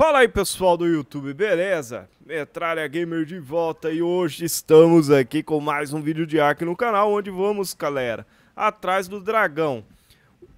Fala aí pessoal do YouTube, beleza? Metralha Gamer de volta e hoje estamos aqui com mais um vídeo de aqui no canal, onde vamos, galera, atrás do dragão.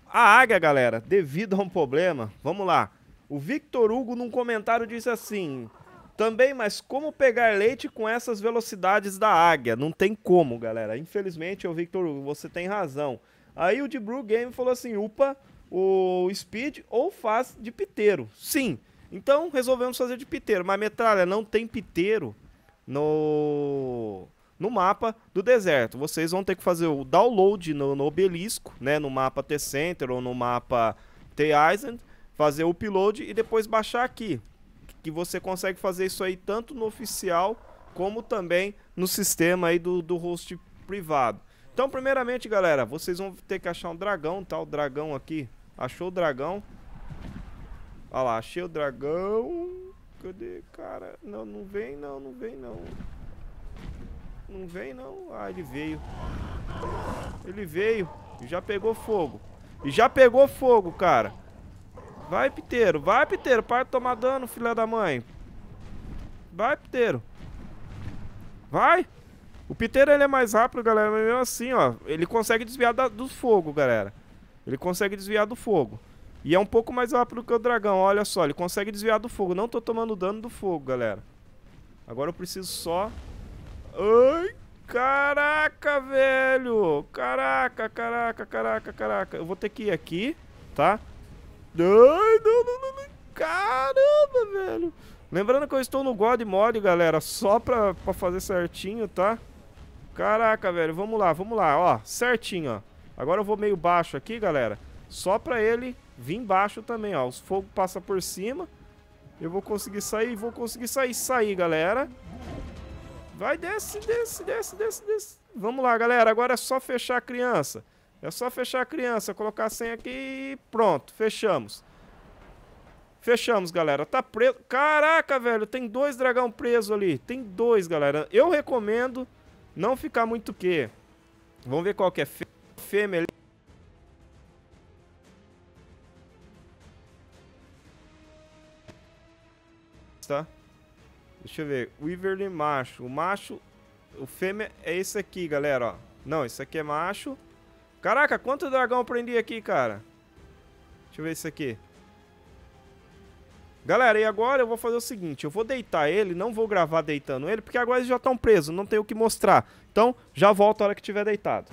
A águia, galera, devido a um problema, vamos lá. O Victor Hugo num comentário disse assim, também, mas como pegar leite com essas velocidades da águia? Não tem como, galera. Infelizmente, é o Victor Hugo, você tem razão. Aí o de Brew Game falou assim, upa o speed ou faz de piteiro. Sim, então resolvemos fazer de piteiro. Mas metralha, não tem piteiro no, no mapa do deserto. Vocês vão ter que fazer o download no, no obelisco, né? No mapa T-Center ou no mapa T-Island. Fazer o upload e depois baixar aqui. Que você consegue fazer isso aí tanto no oficial como também no sistema aí do, do host privado. Então, primeiramente, galera, vocês vão ter que achar um dragão, tá? O dragão aqui. Achou o dragão? Olha lá, achei o dragão. Cadê, cara? Não, não vem não, não vem não. Não vem não. Ah, ele veio. Ele veio. E já pegou fogo. E já pegou fogo, cara. Vai, Piteiro. Vai, Piteiro. Para de tomar dano, filha da mãe. Vai, Piteiro. Vai. O Piteiro, ele é mais rápido, galera. Mas mesmo assim, ó. Ele consegue desviar da, do fogo, galera. Ele consegue desviar do fogo. E é um pouco mais rápido que o dragão. Olha só, ele consegue desviar do fogo. Não tô tomando dano do fogo, galera. Agora eu preciso só... Ai, caraca, velho! Caraca, caraca, caraca, caraca. Eu vou ter que ir aqui, tá? Ai, não, não, não, não. Caramba, velho! Lembrando que eu estou no God Mod, galera. Só pra, pra fazer certinho, tá? Caraca, velho. Vamos lá, vamos lá. Ó, certinho, ó. Agora eu vou meio baixo aqui, galera. Só para ele vir embaixo também, ó. Os fogo passa por cima. Eu vou conseguir sair, vou conseguir sair. Sair, galera. Vai, desce, desce, desce, desce, desce. Vamos lá, galera. Agora é só fechar a criança. É só fechar a criança, colocar a senha aqui e pronto. Fechamos. Fechamos, galera. Tá preso. Caraca, velho. Tem dois dragão preso ali. Tem dois, galera. Eu recomendo não ficar muito que. Vamos ver qual que é. Fêmea ali. tá? Deixa eu ver. Weaverly macho. O macho... O fêmea é esse aqui, galera, ó. Não, esse aqui é macho. Caraca, quanto dragão eu prendi aqui, cara? Deixa eu ver isso aqui. Galera, e agora eu vou fazer o seguinte, eu vou deitar ele, não vou gravar deitando ele, porque agora eles já estão presos, não tem o que mostrar. Então, já volto a hora que tiver deitado.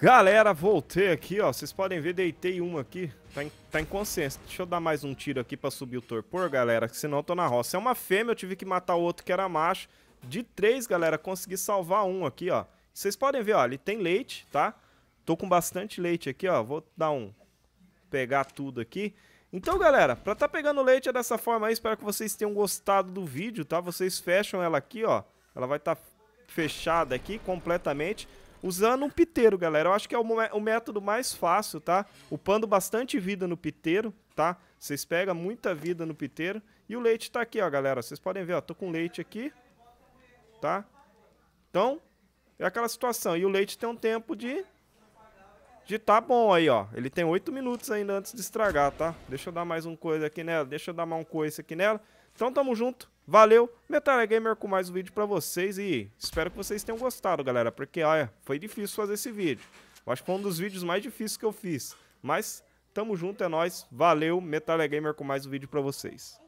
Galera, voltei aqui, ó. Vocês podem ver, deitei um aqui. Tá, in, tá inconsciente. Deixa eu dar mais um tiro aqui pra subir o torpor, galera, que senão eu tô na roça. É uma fêmea, eu tive que matar o outro que era macho. De três, galera, consegui salvar um aqui, ó. Vocês podem ver, ó, ele tem leite, tá? Tô com bastante leite aqui, ó. Vou dar um... Pegar tudo aqui. Então, galera, pra tá pegando leite é dessa forma aí. Espero que vocês tenham gostado do vídeo, tá? Vocês fecham ela aqui, ó. Ela vai estar tá fechada aqui completamente usando um piteiro, galera. Eu acho que é o, o método mais fácil, tá? Upando bastante vida no piteiro, tá? Vocês pegam muita vida no piteiro. E o leite tá aqui, ó, galera. Vocês podem ver, ó. Tô com leite aqui, tá? Então, é aquela situação. E o leite tem um tempo de... De tá bom aí, ó. Ele tem 8 minutos ainda antes de estragar, tá? Deixa eu dar mais um coisa aqui nela. Deixa eu dar mais um coice aqui nela. Então, tamo junto. Valeu, Metal Gamer com mais um vídeo pra vocês e espero que vocês tenham gostado, galera, porque olha, foi difícil fazer esse vídeo. Eu acho que foi um dos vídeos mais difíceis que eu fiz, mas tamo junto, é nóis, valeu, Metal Gamer com mais um vídeo pra vocês.